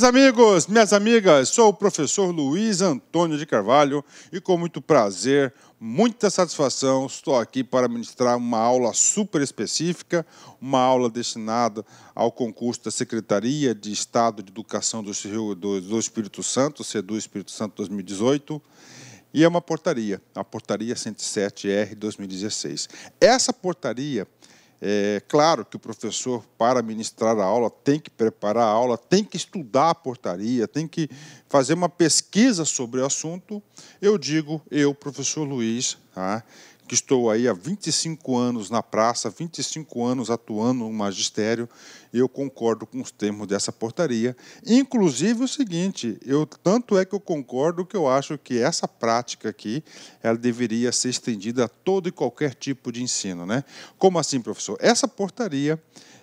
meus amigos, minhas amigas, sou o professor Luiz Antônio de Carvalho e com muito prazer, muita satisfação, estou aqui para ministrar uma aula super específica, uma aula destinada ao concurso da Secretaria de Estado de Educação do, Espírito Santo, CEDU Espírito Santo 2018, e é uma portaria, a Portaria 107-R 2016. Essa portaria é claro que o professor, para ministrar a aula, tem que preparar a aula, tem que estudar a portaria, tem que fazer uma pesquisa sobre o assunto. Eu digo, eu, professor Luiz, tá, que estou aí há 25 anos na praça, 25 anos atuando no magistério, e eu concordo com os termos dessa portaria. Inclusive o seguinte, eu tanto é que eu concordo que eu acho que essa prática aqui, ela deveria ser estendida a todo e qualquer tipo de ensino, né? Como assim, professor? Essa portaria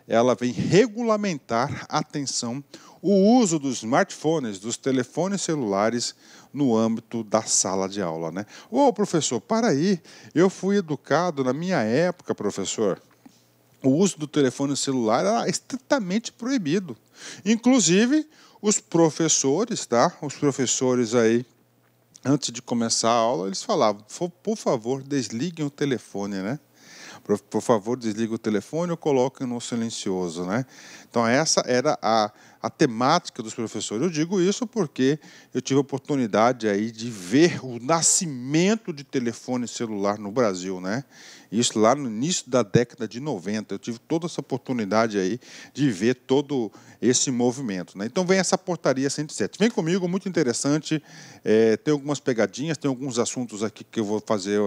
ela vem regulamentar, atenção, o uso dos smartphones, dos telefones celulares no âmbito da sala de aula. Né? Ô, oh, professor, para aí, eu fui educado na minha época, professor, o uso do telefone celular era estritamente proibido. Inclusive, os professores, tá? Os professores aí, antes de começar a aula, eles falavam, por favor, desliguem o telefone, né? Por, por favor, desliga o telefone ou coloque no silencioso, né? Então essa era a a temática dos professores. Eu digo isso porque eu tive a oportunidade aí de ver o nascimento de telefone celular no Brasil, né? Isso lá no início da década de 90. Eu tive toda essa oportunidade aí de ver todo esse movimento. Né? Então vem essa portaria 107. Vem comigo, muito interessante. É, tem algumas pegadinhas, tem alguns assuntos aqui que eu vou fazer,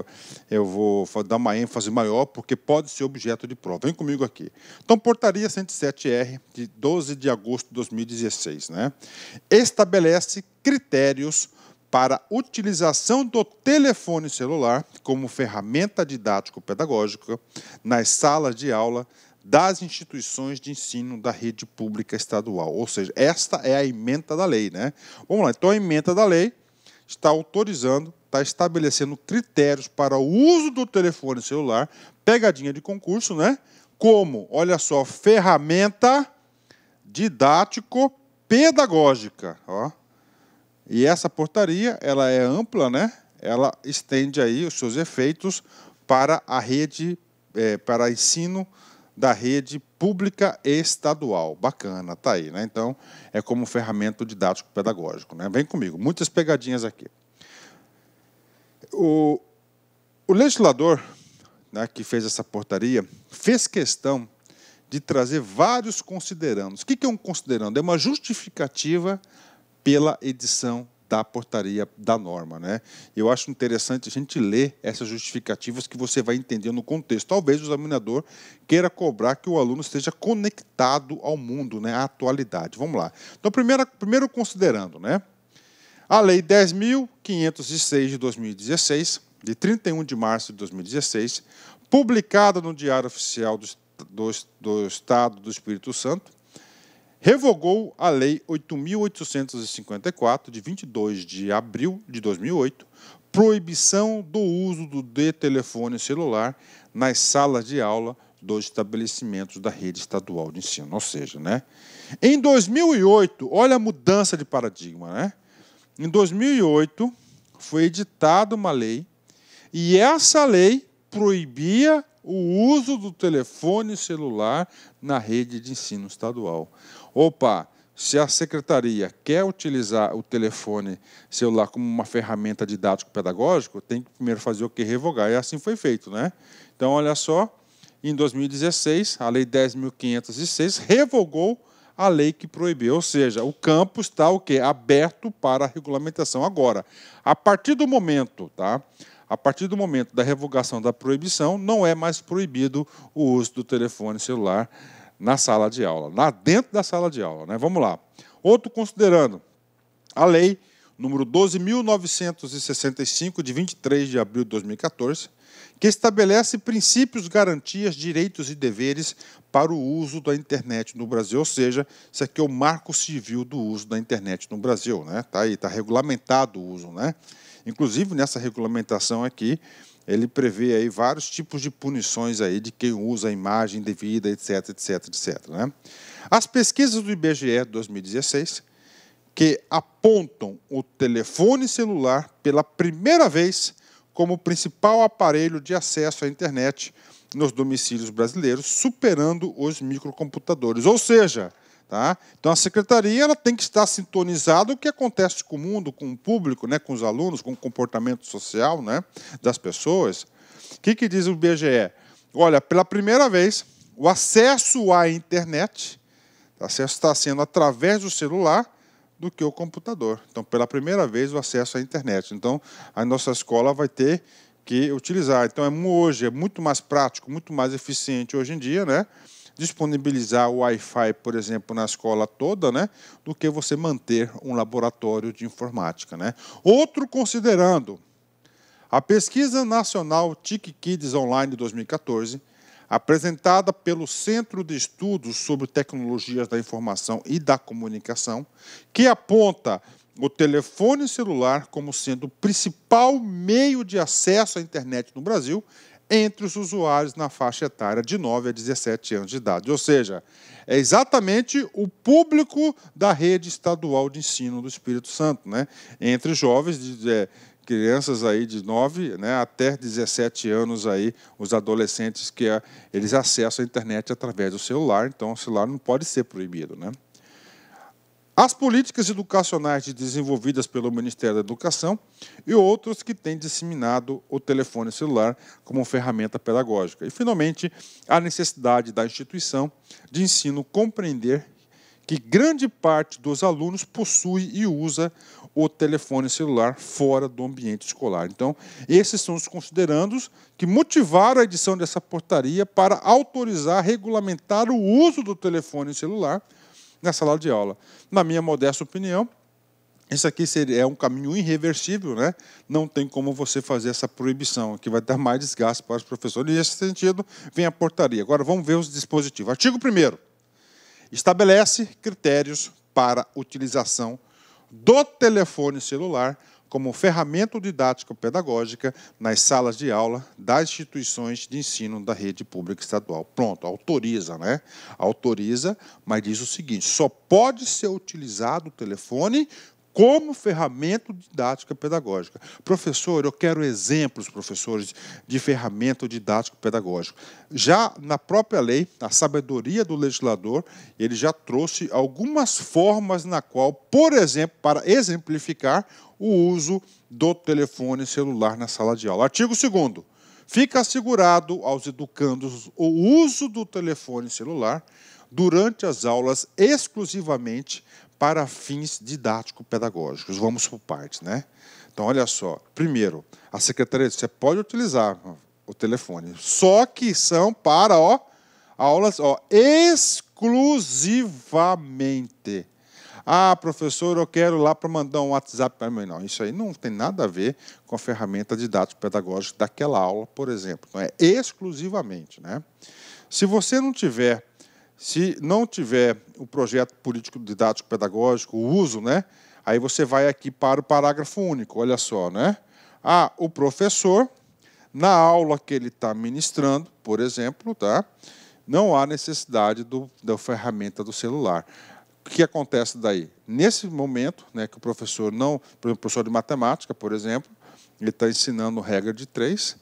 eu vou dar uma ênfase maior, porque pode ser objeto de prova. Vem comigo aqui. Então, portaria 107R, de 12 de agosto de 2016, né, estabelece critérios para utilização do telefone celular como ferramenta didático-pedagógica nas salas de aula das instituições de ensino da rede pública estadual. Ou seja, esta é a emenda da lei, né? Vamos lá, então a emenda da lei está autorizando, está estabelecendo critérios para o uso do telefone celular, pegadinha de concurso, né? Como, olha só, ferramenta didático-pedagógica. Ó. E essa portaria, ela é ampla, né? Ela estende aí os seus efeitos para a rede, é, para ensino da rede pública estadual. Bacana, tá aí, né? Então, é como um ferramenta didático-pedagógico, né? Vem comigo, muitas pegadinhas aqui. O, o legislador né, que fez essa portaria fez questão de trazer vários considerandos. O que é um considerando? É uma justificativa pela edição da portaria da norma. Né? Eu acho interessante a gente ler essas justificativas que você vai entender no contexto. Talvez o examinador queira cobrar que o aluno esteja conectado ao mundo, né? à atualidade. Vamos lá. Então, primeiro, primeiro considerando, né? a Lei 10.506 de 2016, de 31 de março de 2016, publicada no Diário Oficial do do, do Estado do Espírito Santo, revogou a Lei 8.854, de 22 de abril de 2008, proibição do uso do de telefone celular nas salas de aula dos estabelecimentos da rede estadual de ensino. Ou seja, né? em 2008, olha a mudança de paradigma. Né? Em 2008, foi editada uma lei e essa lei proibia o uso do telefone celular na rede de ensino estadual. Opa, se a secretaria quer utilizar o telefone celular como uma ferramenta didático-pedagógico, tem que primeiro fazer o que? Revogar. E assim foi feito, né? Então, olha só, em 2016, a Lei 10.506 revogou a lei que proibiu. Ou seja, o campo está o quê? aberto para a regulamentação. Agora, a partir do momento, tá? a partir do momento da revogação da proibição, não é mais proibido o uso do telefone celular na sala de aula, lá dentro da sala de aula. Né? Vamos lá. Outro considerando a lei número 12.965, de 23 de abril de 2014, que estabelece princípios, garantias, direitos e deveres para o uso da internet no Brasil, ou seja, isso aqui é o marco civil do uso da internet no Brasil, né? Tá aí, tá regulamentado o uso, né? Inclusive, nessa regulamentação aqui, ele prevê aí vários tipos de punições aí de quem usa a imagem devida, etc, etc, etc. Né? As pesquisas do IBGE 2016 que apontam o telefone celular pela primeira vez como principal aparelho de acesso à internet nos domicílios brasileiros, superando os microcomputadores. Ou seja, Tá? Então a secretaria ela tem que estar sintonizada o que acontece com o mundo, com o público, né, com os alunos, com o comportamento social né, das pessoas. O que, que diz o BGE? Olha, pela primeira vez, o acesso à internet, o acesso está sendo através do celular do que o computador. Então, pela primeira vez, o acesso à internet. Então, a nossa escola vai ter que utilizar. Então, é, hoje é muito mais prático, muito mais eficiente hoje em dia, né? disponibilizar o Wi-Fi, por exemplo, na escola toda, né, do que você manter um laboratório de informática. Né? Outro considerando, a pesquisa nacional TIC Kids Online 2014, apresentada pelo Centro de Estudos sobre Tecnologias da Informação e da Comunicação, que aponta o telefone celular como sendo o principal meio de acesso à internet no Brasil, entre os usuários na faixa etária de 9 a 17 anos de idade. Ou seja, é exatamente o público da rede estadual de ensino do Espírito Santo, né? entre jovens de, é, crianças aí de 9 né, até 17 anos aí, os adolescentes que é, eles acessam a internet através do celular, então o celular não pode ser proibido, né? As políticas educacionais desenvolvidas pelo Ministério da Educação e outros que têm disseminado o telefone celular como ferramenta pedagógica. E, finalmente, a necessidade da instituição de ensino compreender que grande parte dos alunos possui e usa o telefone celular fora do ambiente escolar. Então, esses são os considerandos que motivaram a edição dessa portaria para autorizar, regulamentar o uso do telefone celular na sala de aula. Na minha modesta opinião, isso aqui seria, é um caminho irreversível, né? não tem como você fazer essa proibição, que vai dar mais desgaste para os professores. E nesse sentido, vem a portaria. Agora vamos ver os dispositivos. Artigo 1 estabelece critérios para utilização do telefone celular como ferramenta didático-pedagógica nas salas de aula das instituições de ensino da rede pública estadual. Pronto, autoriza, né? Autoriza, mas diz o seguinte: só pode ser utilizado o telefone como ferramenta didática pedagógica. Professor, eu quero exemplos, professores, de ferramenta didática pedagógica. Já na própria lei, a sabedoria do legislador, ele já trouxe algumas formas na qual, por exemplo, para exemplificar o uso do telefone celular na sala de aula. Artigo 2 Fica assegurado aos educandos o uso do telefone celular durante as aulas exclusivamente para fins didático-pedagógicos. Vamos por partes, né? Então, olha só. Primeiro, a secretaria, você pode utilizar o telefone, só que são para ó, aulas ó, exclusivamente. Ah, professor, eu quero lá para mandar um WhatsApp para mim. Não, isso aí não tem nada a ver com a ferramenta didático-pedagógica daquela aula, por exemplo. Então, é exclusivamente, né? Se você não tiver se não tiver o projeto político didático pedagógico, o uso, né? Aí você vai aqui para o parágrafo único, olha só, né? Ah, o professor, na aula que ele está ministrando, por exemplo, tá? Não há necessidade do, da ferramenta do celular. O que acontece daí? Nesse momento, né, que o professor não, por exemplo, professor de matemática, por exemplo, ele está ensinando regra de três,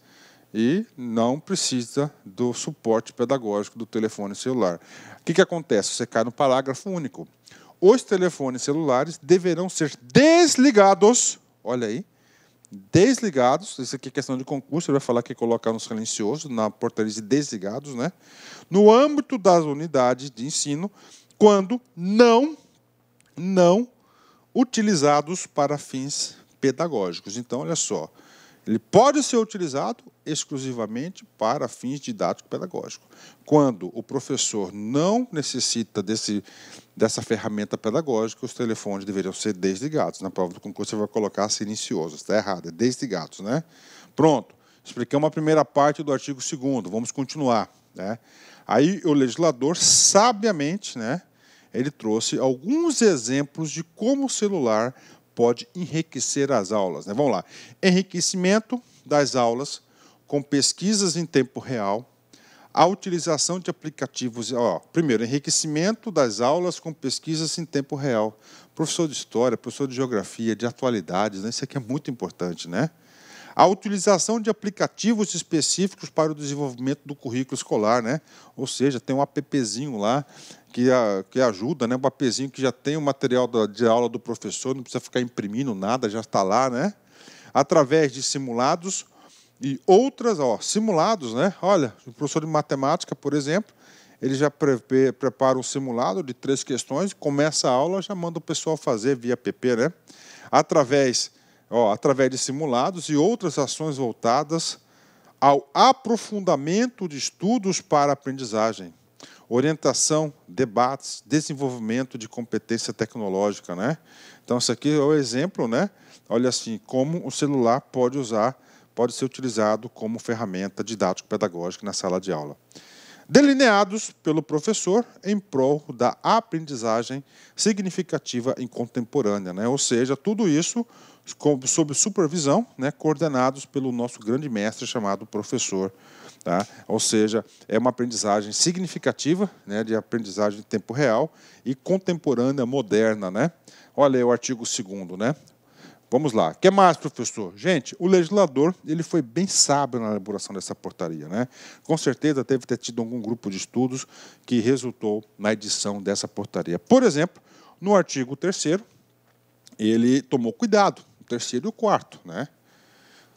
e não precisa do suporte pedagógico do telefone celular. O que, que acontece? Você cai no parágrafo único. Os telefones celulares deverão ser desligados, olha aí, desligados, isso aqui é questão de concurso, ele vai falar que colocar no silencioso, na portaria de desligados, né? No âmbito das unidades de ensino, quando não, não utilizados para fins pedagógicos. Então, olha só, ele pode ser utilizado exclusivamente para fins didático pedagógicos, Quando o professor não necessita desse, dessa ferramenta pedagógica, os telefones deveriam ser desligados. Na prova do concurso, você vai colocar silencioso. Está errado, é desligados, né? Pronto. expliquei uma primeira parte do artigo 2 Vamos continuar. Né? Aí o legislador, sabiamente, né, ele trouxe alguns exemplos de como o celular pode enriquecer as aulas. Né? Vamos lá. Enriquecimento das aulas com pesquisas em tempo real, a utilização de aplicativos. Ó, primeiro, enriquecimento das aulas com pesquisas em tempo real. Professor de história, professor de geografia, de atualidades, né? isso aqui é muito importante, né? A utilização de aplicativos específicos para o desenvolvimento do currículo escolar, né? Ou seja, tem um appzinho lá que, a, que ajuda, né? O papezinho que já tem o material da, de aula do professor, não precisa ficar imprimindo nada, já está lá, né? Através de simulados e outras, ó, simulados, né? Olha, o professor de matemática, por exemplo, ele já pre prepara um simulado de três questões, começa a aula, já manda o pessoal fazer via PP, né? Através, ó, através de simulados e outras ações voltadas ao aprofundamento de estudos para aprendizagem orientação, debates, desenvolvimento de competência tecnológica, né? Então isso aqui é o exemplo, né? Olha assim como o celular pode usar, pode ser utilizado como ferramenta didático pedagógica na sala de aula delineados pelo professor em prol da aprendizagem significativa e contemporânea. Né? Ou seja, tudo isso sob supervisão, né? coordenados pelo nosso grande mestre chamado professor. Tá? Ou seja, é uma aprendizagem significativa, né? de aprendizagem em tempo real e contemporânea, moderna. Né? Olha aí o artigo 2 né? Vamos lá. O que mais, professor? Gente, o legislador ele foi bem sábio na elaboração dessa portaria. Né? Com certeza deve ter tido algum grupo de estudos que resultou na edição dessa portaria. Por exemplo, no artigo 3 ele tomou cuidado, o terceiro e o quarto. Né?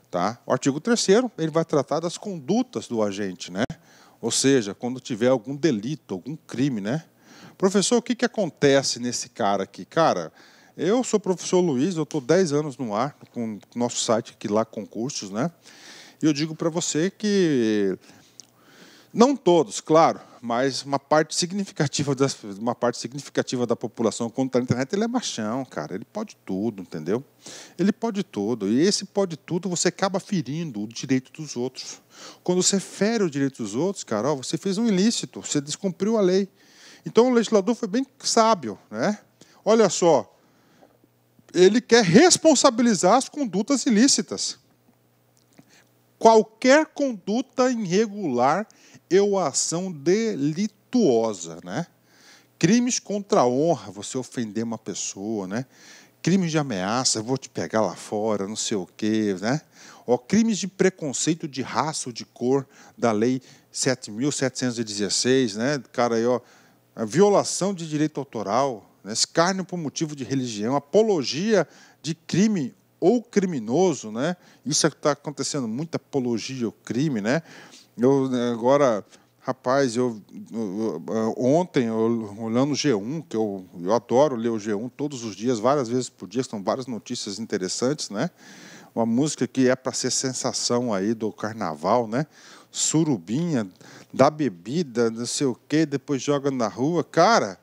Tá? O artigo 3 ele vai tratar das condutas do agente, né? ou seja, quando tiver algum delito, algum crime. Né? Professor, o que, que acontece nesse cara aqui? Cara, eu sou o professor Luiz, eu estou 10 anos no ar com o nosso site que lá concursos, né? E eu digo para você que não todos, claro, mas uma parte significativa das, uma parte significativa da população quando está na internet, ele é machão, cara. Ele pode tudo, entendeu? Ele pode tudo. E esse pode tudo, você acaba ferindo o direito dos outros. Quando você fere o direito dos outros, cara, ó, você fez um ilícito, você descumpriu a lei. Então o legislador foi bem sábio, né? Olha só, ele quer responsabilizar as condutas ilícitas. Qualquer conduta irregular é uma ação delituosa, né? Crimes contra a honra, você ofender uma pessoa, né? Crimes de ameaça, eu vou te pegar lá fora, não sei o quê, né? Ó, crimes de preconceito de raça ou de cor da lei 7716, né? Cara aí, ó, violação de direito autoral, né? escárnio por motivo de religião, apologia de crime ou criminoso, né? Isso é está acontecendo muita apologia ao crime, né? Eu né, agora, rapaz, eu, eu, eu ontem eu, olhando o G1, que eu, eu adoro ler o G1 todos os dias, várias vezes por dia, são várias notícias interessantes, né? Uma música que é para ser sensação aí do carnaval, né? Surubinha, dá bebida, não sei o quê, depois joga na rua, cara.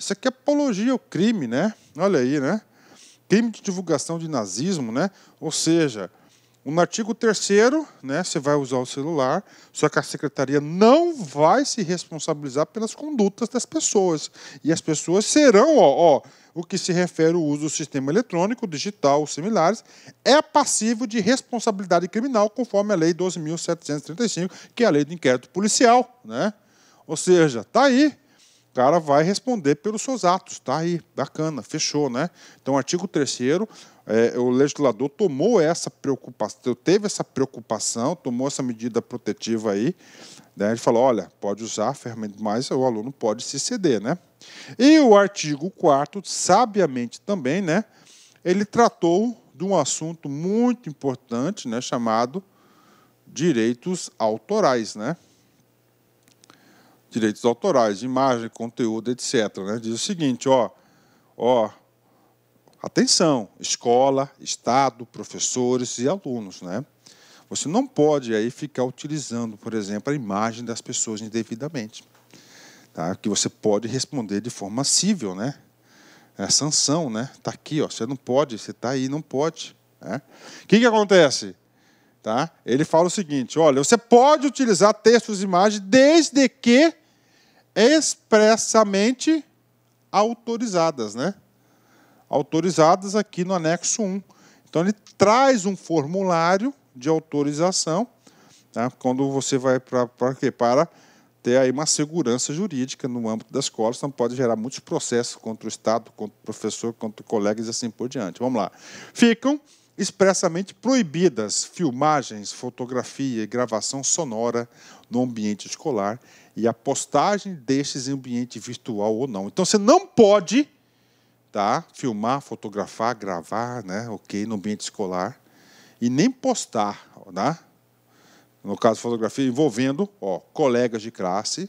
Isso aqui é apologia ao crime, né? Olha aí, né? Crime de divulgação de nazismo, né? Ou seja, no artigo 3 né, você vai usar o celular, só que a secretaria não vai se responsabilizar pelas condutas das pessoas. E as pessoas serão, ó, ó o que se refere ao uso do sistema eletrônico, digital ou similares, é passivo de responsabilidade criminal conforme a Lei 12.735, que é a Lei do Inquérito Policial. Né? Ou seja, tá aí cara vai responder pelos seus atos. Tá aí, bacana, fechou, né? Então, artigo 3 é, o legislador tomou essa preocupação, teve essa preocupação, tomou essa medida protetiva aí, né? Ele falou, olha, pode usar a ferramenta, mas o aluno pode se ceder, né? E o artigo 4 sabiamente também, né? Ele tratou de um assunto muito importante, né, chamado direitos autorais, né? direitos autorais, imagem, conteúdo, etc. Né? Diz o seguinte, ó, ó, atenção, escola, Estado, professores e alunos, né? Você não pode aí ficar utilizando, por exemplo, a imagem das pessoas indevidamente, tá? Que você pode responder de forma civil, né? É sanção, né? Tá aqui, ó, você não pode, você tá aí, não pode, né? O que que acontece? Tá? Ele fala o seguinte: olha, você pode utilizar textos e imagens desde que expressamente autorizadas, né? Autorizadas aqui no anexo 1. Então ele traz um formulário de autorização, tá? quando você vai para quê? Para ter aí uma segurança jurídica no âmbito das escola, não pode gerar muitos processos contra o Estado, contra o professor, contra colegas e assim por diante. Vamos lá. Ficam expressamente proibidas filmagens, fotografia e gravação sonora no ambiente escolar e a postagem destes em ambiente virtual ou não. Então você não pode tá, filmar, fotografar, gravar, né, ok, no ambiente escolar e nem postar, né? no caso fotografia envolvendo ó, colegas de classe,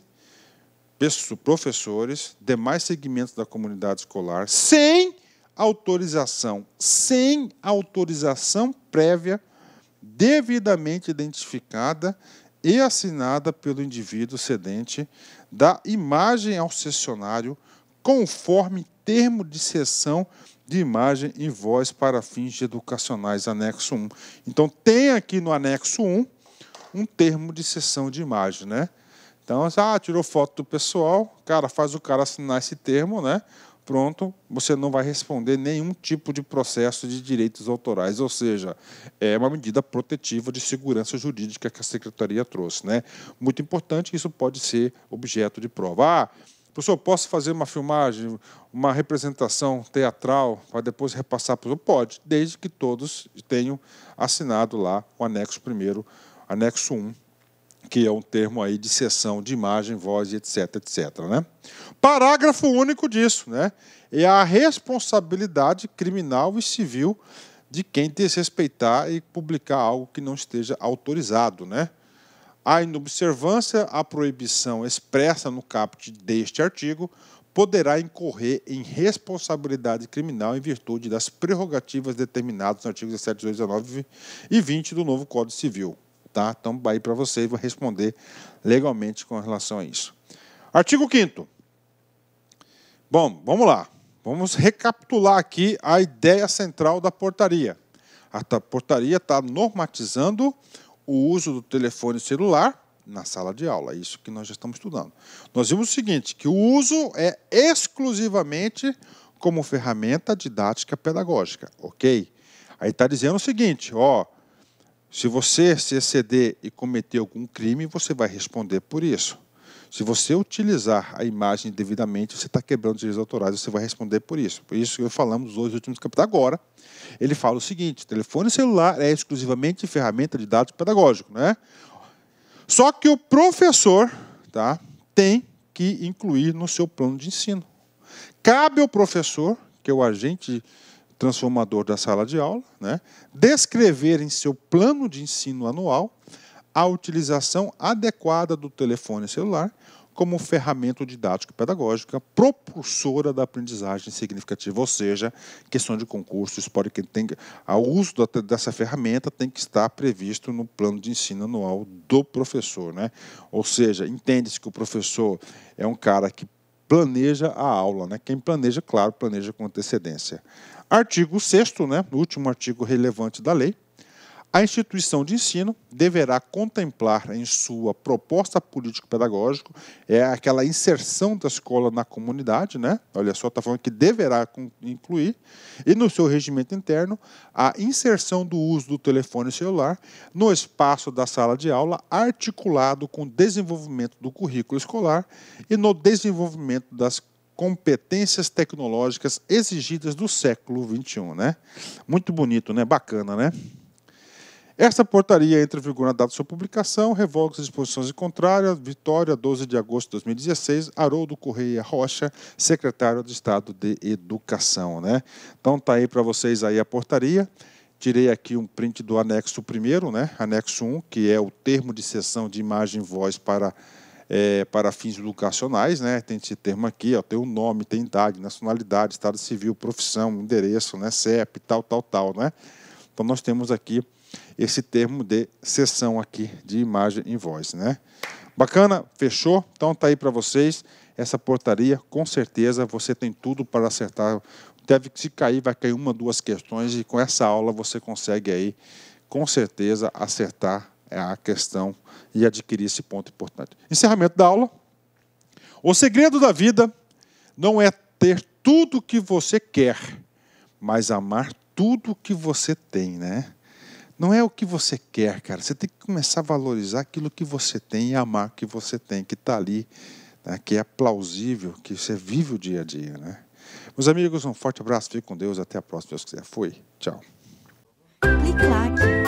professores, demais segmentos da comunidade escolar, sem autorização, sem autorização prévia, devidamente identificada e assinada pelo indivíduo cedente da imagem ao cessionário, conforme termo de cessão de imagem e voz para fins educacionais, anexo 1. Então, tem aqui no anexo 1 um termo de cessão de imagem, né? Então, ah, tirou foto do pessoal, cara, faz o cara assinar esse termo, né? pronto, você não vai responder nenhum tipo de processo de direitos autorais, ou seja, é uma medida protetiva de segurança jurídica que a secretaria trouxe, né? Muito importante, isso pode ser objeto de prova. Ah, professor, posso fazer uma filmagem, uma representação teatral para depois repassar para o Pode, desde que todos tenham assinado lá o anexo primeiro, anexo 1 que é um termo aí de sessão de imagem, voz, etc, etc. Né? Parágrafo único disso, né? É a responsabilidade criminal e civil de quem desrespeitar e publicar algo que não esteja autorizado, né? A inobservância à proibição expressa no caput deste artigo poderá incorrer em responsabilidade criminal em virtude das prerrogativas determinadas no artigo 17, 19 e 20 do novo Código Civil. Tá? Então, vai para você e vai responder legalmente com relação a isso. Artigo 5 Bom, vamos lá. Vamos recapitular aqui a ideia central da portaria. A portaria está normatizando o uso do telefone celular na sala de aula. É isso que nós já estamos estudando. Nós vimos o seguinte, que o uso é exclusivamente como ferramenta didática pedagógica, ok? Aí está dizendo o seguinte, ó, se você se exceder e cometer algum crime, você vai responder por isso. Se você utilizar a imagem devidamente, você está quebrando os direitos autorais, você vai responder por isso. Por isso que falamos nos dois últimos capítulos. Agora, ele fala o seguinte: telefone celular é exclusivamente ferramenta de dados pedagógico, né? Só que o professor tá, tem que incluir no seu plano de ensino. Cabe ao professor, que é o agente transformador da sala de aula, né? descrever em seu plano de ensino anual a utilização adequada do telefone celular como ferramenta didático-pedagógica propulsora da aprendizagem significativa, ou seja, questão de concurso, pode que tenha o uso dessa ferramenta tem que estar previsto no plano de ensino anual do professor, né? Ou seja, entende-se que o professor é um cara que planeja a aula. Né? Quem planeja, claro, planeja com antecedência. Artigo 6, né, último artigo relevante da lei, a instituição de ensino deverá contemplar em sua proposta político-pedagógica é aquela inserção da escola na comunidade, né? Olha só, está falando que deverá incluir e no seu regimento interno a inserção do uso do telefone celular no espaço da sala de aula, articulado com o desenvolvimento do currículo escolar e no desenvolvimento das competências tecnológicas exigidas do século 21, né? Muito bonito, né? Bacana, né? Esta portaria entra em vigor na data de sua publicação, revoga as disposições contrárias. Vitória, 12 de agosto de 2016, Haroldo Correia Rocha, secretário de Estado de Educação. Né? Então tá aí para vocês aí a portaria. Tirei aqui um print do anexo 1, né? anexo 1, que é o termo de sessão de imagem e voz para, é, para fins educacionais. Né? Tem esse termo aqui, ó, tem o nome, tem idade, nacionalidade, estado civil, profissão, endereço, né? CEP, tal, tal, tal. Né? Então nós temos aqui esse termo de sessão aqui de imagem em voz, né? Bacana? Fechou? Então tá aí para vocês essa portaria, com certeza você tem tudo para acertar. Deve se cair, vai cair uma, duas questões e com essa aula você consegue aí com certeza acertar a questão e adquirir esse ponto importante. Encerramento da aula. O segredo da vida não é ter tudo que você quer, mas amar tudo que você tem, né? Não é o que você quer, cara. Você tem que começar a valorizar aquilo que você tem e amar o que você tem, que está ali, né? que é plausível, que você vive o dia a dia, né? Meus amigos, um forte abraço, fique com Deus, até a próxima, se Deus quiser. Fui, tchau. Clique,